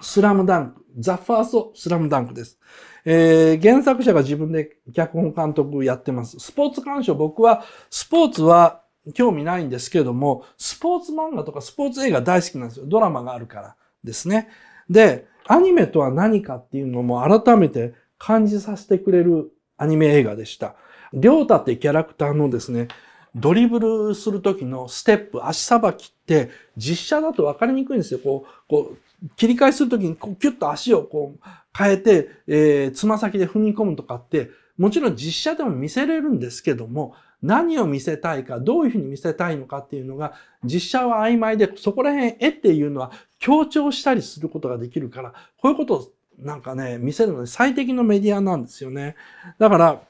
スラムダンク。ザ・ファースト・スラムダンクです。えー、原作者が自分で脚本監督やってます。スポーツ鑑賞、僕は、スポーツは興味ないんですけども、スポーツ漫画とかスポーツ映画大好きなんですよ。ドラマがあるからですね。で、アニメとは何かっていうのも改めて感じさせてくれるアニメ映画でした。りょうたってキャラクターのですね、ドリブルする時のステップ、足さばきって、実写だと分かりにくいんですよ。こう、こう、切り返するときに、こう、キュッと足をこう、変えて、えー、つま先で踏み込むとかって、もちろん実写でも見せれるんですけども、何を見せたいか、どういうふうに見せたいのかっていうのが、実写は曖昧で、そこら辺、絵っていうのは強調したりすることができるから、こういうことをなんかね、見せるのに最適のメディアなんですよね。だから、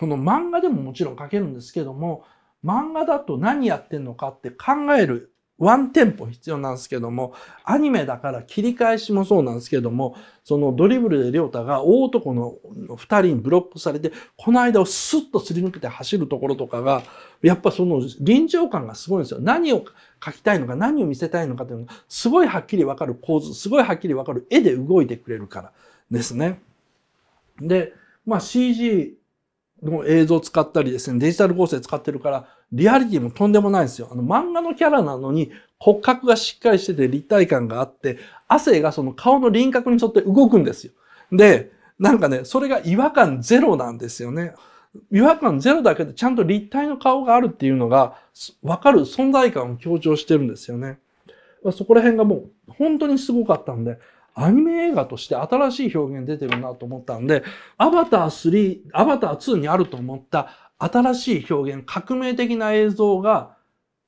その漫画でももちろん書けるんですけども、漫画だと何やってんのかって考えるワンテンポ必要なんですけども、アニメだから切り返しもそうなんですけども、そのドリブルで亮太が大男の二人にブロックされて、この間をスッとすり抜けて走るところとかが、やっぱその臨場感がすごいんですよ。何を描きたいのか、何を見せたいのかっていうのが、すごいはっきりわかる構図、すごいはっきりわかる絵で動いてくれるからですね。で、まあ CG の映像使ったりですね、デジタル合成使ってるから、リアリティもとんでもないんですよ。あの漫画のキャラなのに骨格がしっかりしてて立体感があって、汗がその顔の輪郭に沿って動くんですよ。で、なんかね、それが違和感ゼロなんですよね。違和感ゼロだけでちゃんと立体の顔があるっていうのがわかる存在感を強調してるんですよね。そこら辺がもう本当にすごかったんで、アニメ映画として新しい表現出てるなと思ったんで、アバター3、アバター2にあると思った新しい表現、革命的な映像が、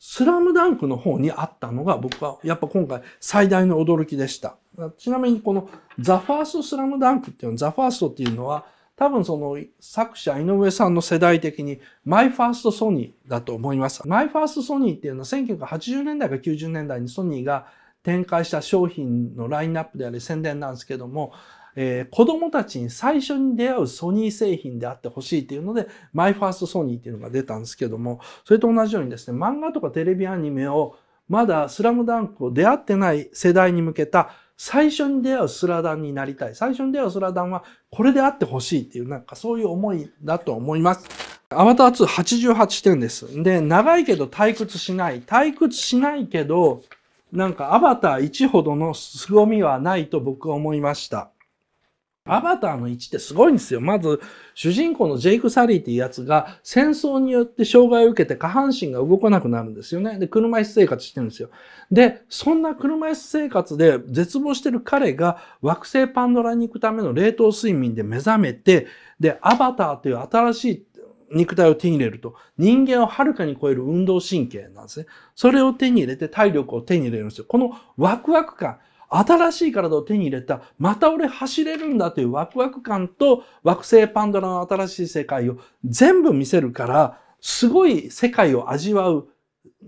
スラムダンクの方にあったのが僕はやっぱ今回最大の驚きでした。ちなみにこのザ・ファースト・スラムダンクっていうの、ザ・ファーストっていうのは多分その作者井上さんの世代的にマイ・ファースト・ソニーだと思います。マイ・ファースト・ソニーっていうのは1980年代か90年代にソニーが展開した商品のラインナップであり宣伝なんですけども、えー、子供たちに最初に出会うソニー製品であってほしいっていうので、マイファーストソニーっていうのが出たんですけども、それと同じようにですね、漫画とかテレビアニメをまだスラムダンクを出会ってない世代に向けた最初に出会うスラダンになりたい。最初に出会うスラダンはこれであってほしいっていうなんかそういう思いだと思います。アバター288点です。で、長いけど退屈しない。退屈しないけど、なんかアバター1ほどの凄みはないと僕は思いました。アバターの1ってすごいんですよ。まず、主人公のジェイク・サリーっていうやつが戦争によって障害を受けて下半身が動かなくなるんですよね。で、車椅子生活してるんですよ。で、そんな車椅子生活で絶望してる彼が惑星パンドラに行くための冷凍睡眠で目覚めて、で、アバターという新しい肉体を手に入れると、人間をはるかに超える運動神経なんですね。それを手に入れて体力を手に入れるんですよ。このワクワク感、新しい体を手に入れた、また俺走れるんだというワクワク感と惑星パンドラの新しい世界を全部見せるから、すごい世界を味わう、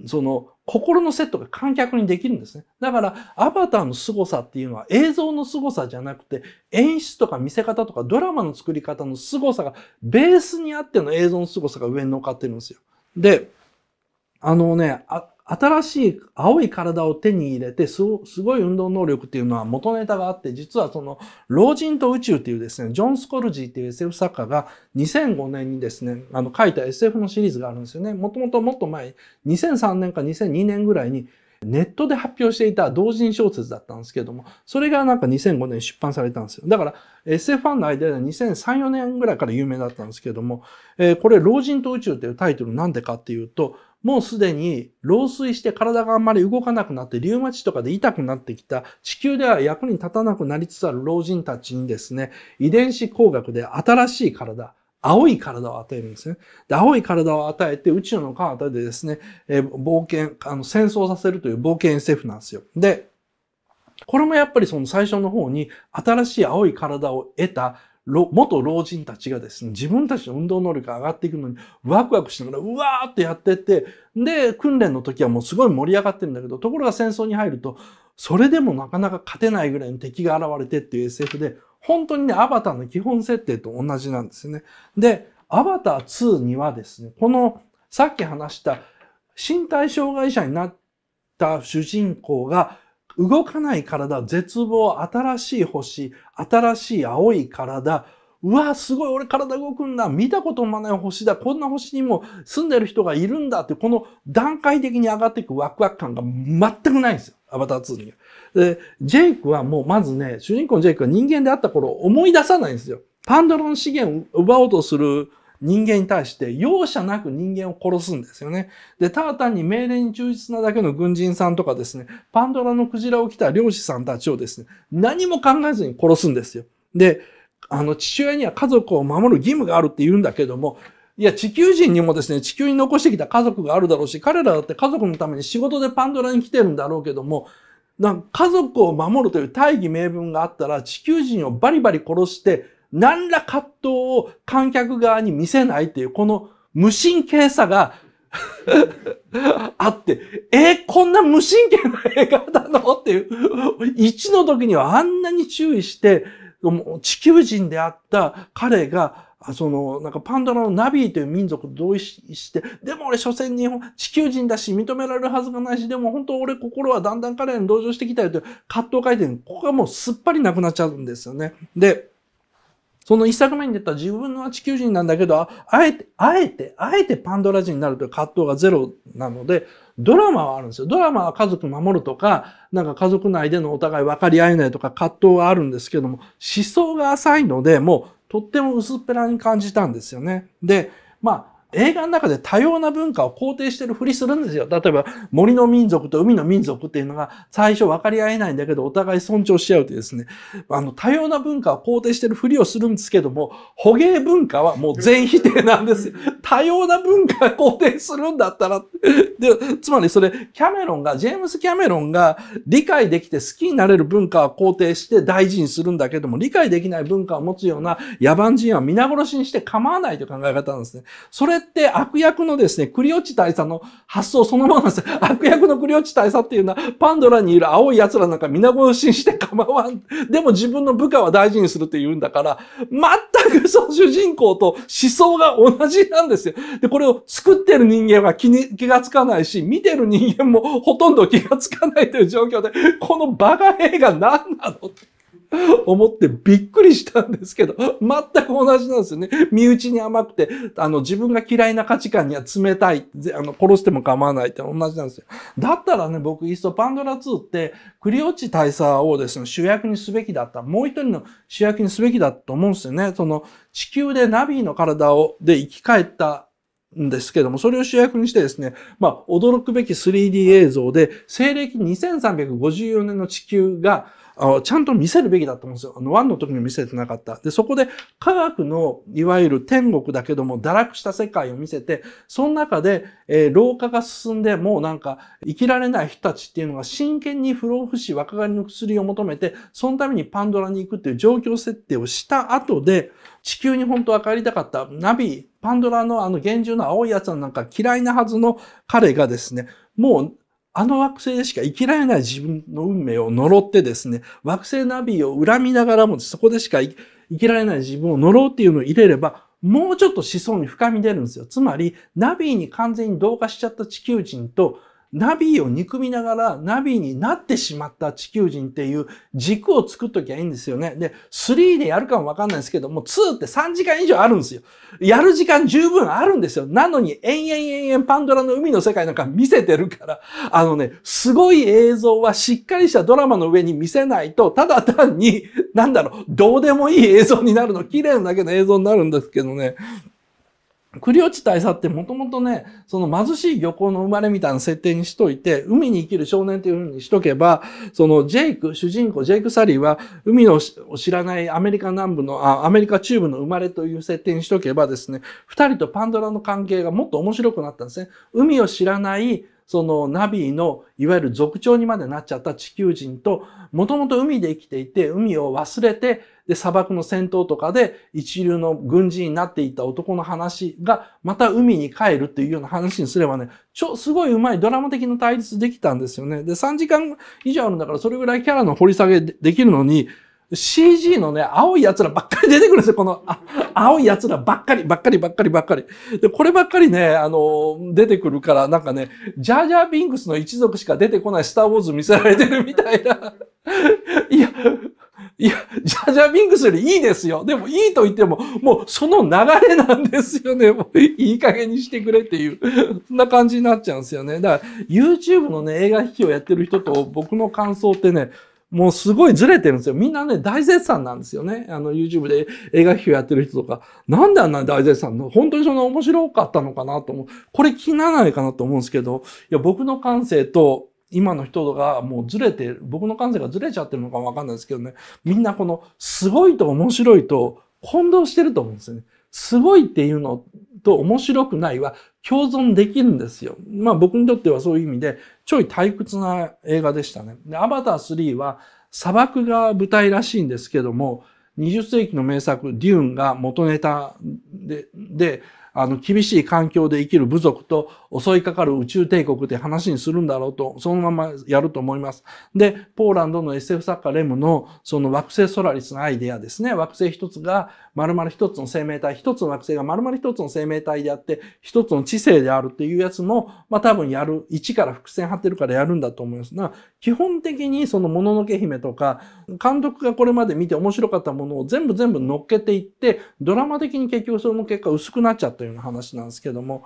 その心のセットが観客にできるんですね。だから、アバターの凄さっていうのは映像の凄さじゃなくて、演出とか見せ方とかドラマの作り方の凄さが、ベースにあっての映像の凄さが上に乗っかってるんですよ。で、あのね、新しい青い体を手に入れてす、ごい運動能力っていうのは元ネタがあって、実はその、老人と宇宙っていうですね、ジョン・スコルジーっていう SF 作家が2005年にですね、あの、書いた SF のシリーズがあるんですよね。もともともっと前、2003年か2002年ぐらいに、ネットで発表していた同人小説だったんですけども、それがなんか2005年出版されたんですよ。だから SF ファンの間では2003、4年ぐらいから有名だったんですけども、えー、これ老人と宇宙っていうタイトルなんでかっていうと、もうすでに老衰して体があんまり動かなくなってリウマチとかで痛くなってきた地球では役に立たなくなりつつある老人たちにですね、遺伝子工学で新しい体、青い体を与えるんですね。で、青い体を与えて宇宙の彼方でですね、え冒険、あの、戦争させるという冒険 SF なんですよ。で、これもやっぱりその最初の方に新しい青い体を得た元老人たちがですね、自分たちの運動能力が上がっていくのに、ワクワクしながら、うわーってやってって、で、訓練の時はもうすごい盛り上がってるんだけど、ところが戦争に入ると、それでもなかなか勝てないぐらいの敵が現れてっていう SF で、本当にね、アバターの基本設定と同じなんですよね。で、アバター2にはですね、この、さっき話した、身体障害者になった主人公が、動かない体、絶望、新しい星、新しい青い体、うわ、すごい、俺体動くんだ。見たこともない星だ。こんな星にも住んでる人がいるんだって、この段階的に上がっていくワクワク感が全くないんですよ。アバター2には。で、ジェイクはもうまずね、主人公のジェイクは人間であった頃思い出さないんですよ。パンドロの資源を奪おうとする人間に対して容赦なく人間を殺すんですよね。で、ただ単に命令に忠実なだけの軍人さんとかですね、パンドラのクジラを着た漁師さんたちをですね、何も考えずに殺すんですよ。で、あの、父親には家族を守る義務があるって言うんだけども、いや、地球人にもですね、地球に残してきた家族があるだろうし、彼らだって家族のために仕事でパンドラに来てるんだろうけども、なんか家族を守るという大義名分があったら、地球人をバリバリ殺して、何ら葛藤を観客側に見せないっていう、この無神経さが あって、えー、こんな無神経な映画なのっていう、1の時にはあんなに注意して、地球人であった彼が、その、なんかパンドラのナビーという民族と同意して、でも俺所詮日本、地球人だし認められるはずがないし、でも本当俺心はだんだん彼らに同情してきたよという葛藤回転、ここがもうすっぱりなくなっちゃうんですよね。で、その一作目に出た自分のは地球人なんだけど、あえて、あえて、あえてパンドラ人になるという葛藤がゼロなので、ドラマはあるんですよ。ドラマは家族守るとか、なんか家族内でのお互い分かり合えないとか葛藤はあるんですけども、思想が浅いので、もうとっても薄っぺらに感じたんですよね。で、まあ、映画の中で多様な文化を肯定してるふりするんですよ。例えば森の民族と海の民族っていうのが最初分かり合えないんだけどお互い尊重し合うというですね、あの多様な文化を肯定してるふりをするんですけども、捕鯨文化はもう全否定なんですよ。多様な文化を肯定するんだったらで、つまりそれキャメロンが、ジェームス・キャメロンが理解できて好きになれる文化を肯定して大事にするんだけども、理解できない文化を持つような野蛮人は皆殺しにして構わないという考え方なんですね。それって悪役のですね、クリオチ大佐の発想そのままなんですよ。悪役のクリオチ大佐っていうのは、パンドラにいる青い奴らなんか皆殺しにして構わん。でも自分の部下は大事にするって言うんだから、全くその主人公と思想が同じなんですよ。で、これを作ってる人間は気に、気がつかないし、見てる人間もほとんど気がつかないという状況で、このバカ映画何なの 思ってびっくりしたんですけど、全く同じなんですよね。身内に甘くて、あの、自分が嫌いな価値観には冷たい、あの、殺しても構わないって同じなんですよ。だったらね、僕、いっそパンドラ2って、クリオッチ大佐をですね、主役にすべきだった。もう一人の主役にすべきだと思うんですよね。その、地球でナビーの体を、で生き返ったんですけども、それを主役にしてですね、まあ、驚くべき 3D 映像で、西暦2354年の地球が、あのちゃんと見せるべきだと思うんですよ。あの、1の時に見せてなかった。で、そこで科学の、いわゆる天国だけども、堕落した世界を見せて、その中で、えー、老化が進んで、もうなんか、生きられない人たちっていうのが真剣に不老不死、若返りの薬を求めて、そのためにパンドラに行くっていう状況設定をした後で、地球に本当は帰りたかったナビ、パンドラのあの厳重な青いやつなんか嫌いなはずの彼がですね、もうあの惑星でしか生きられない自分の運命を呪ってですね、惑星ナビを恨みながらもそこでしか生きられない自分を呪うっていうのを入れれば、もうちょっと思想に深み出るんですよ。つまり、ナビに完全に同化しちゃった地球人と、ナビを憎みながらナビになってしまった地球人っていう軸を作っときゃいいんですよね。で、3でやるかもわかんないですけども、2って3時間以上あるんですよ。やる時間十分あるんですよ。なのに、延々延々パンドラの海の世界なんか見せてるから、あのね、すごい映像はしっかりしたドラマの上に見せないと、ただ単に、なんだろう、どうでもいい映像になるの、綺麗なだけの映像になるんですけどね。クリオチ大佐ってもともとね、その貧しい漁港の生まれみたいな設定にしといて、海に生きる少年というふうにしとけば、そのジェイク、主人公ジェイク・サリーは、海の知らないアメリカ南部のあ、アメリカ中部の生まれという設定にしとけばですね、二人とパンドラの関係がもっと面白くなったんですね。海を知らないそのナビのいわゆる族長にまでなっちゃった地球人と、もともと海で生きていて、海を忘れて、で、砂漠の戦闘とかで一流の軍人になっていた男の話が、また海に帰るっていうような話にすればね、ちょ、すごい上手いドラマ的な対立できたんですよね。で、3時間以上あるんだから、それぐらいキャラの掘り下げできるのに、CG のね、青い奴らばっかり出てくるんですよ。この、青い奴らばっかり、ばっかり、ばっかり、ばっかり。で、こればっかりね、あの、出てくるから、なんかね、ジャージャー・ビンクスの一族しか出てこないスター・ウォーズ見せられてるみたいな。いや、いや、ジャージャー・ビンクスよりいいですよ。でもいいと言っても、もうその流れなんですよね。もういい加減にしてくれっていう、そんな感じになっちゃうんですよね。だから、YouTube のね、映画引きをやってる人と僕の感想ってね、もうすごいずれてるんですよ。みんなね、大絶賛なんですよね。あの、YouTube で映画批評やってる人とか、なんであんなに大絶賛の本当にそんな面白かったのかなと思う。これ気にならないかなと思うんですけど、いや、僕の感性と、今の人がもうずれてる、僕の感性がずれちゃってるのかもわかんないですけどね、みんなこの、すごいと面白いと混同してると思うんですよね。すごいっていうのと面白くないは、共存できるんですよ。まあ僕にとってはそういう意味で、ちょい退屈な映画でしたね。で、アバター3は砂漠が舞台らしいんですけども、20世紀の名作、デューンが元ネタで、で、あの、厳しい環境で生きる部族と襲いかかる宇宙帝国って話にするんだろうと、そのままやると思います。で、ポーランドの SF 作家レムの、その惑星ソラリスのアイデアですね。惑星一つが、丸々一つの生命体、一つの惑星が丸々一つの生命体であって、一つの知性であるっていうやつも、まあ多分やる、一から伏線張ってるからやるんだと思います。な基本的にそのもののけ姫とか、監督がこれまで見て面白かったものを全部全部乗っけていって、ドラマ的に結局その結果薄くなっちゃってというような話なんですけども、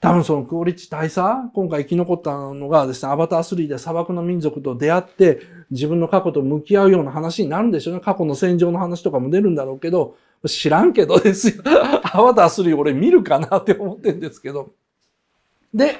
多分そのクオリティ大差今回生き残ったのがですね、アバター3で砂漠の民族と出会って、自分の過去と向き合うような話になるんでしょうね。過去の戦場の話とかも出るんだろうけど、知らんけどですよ。アバター3俺見るかなって思ってんですけど。で、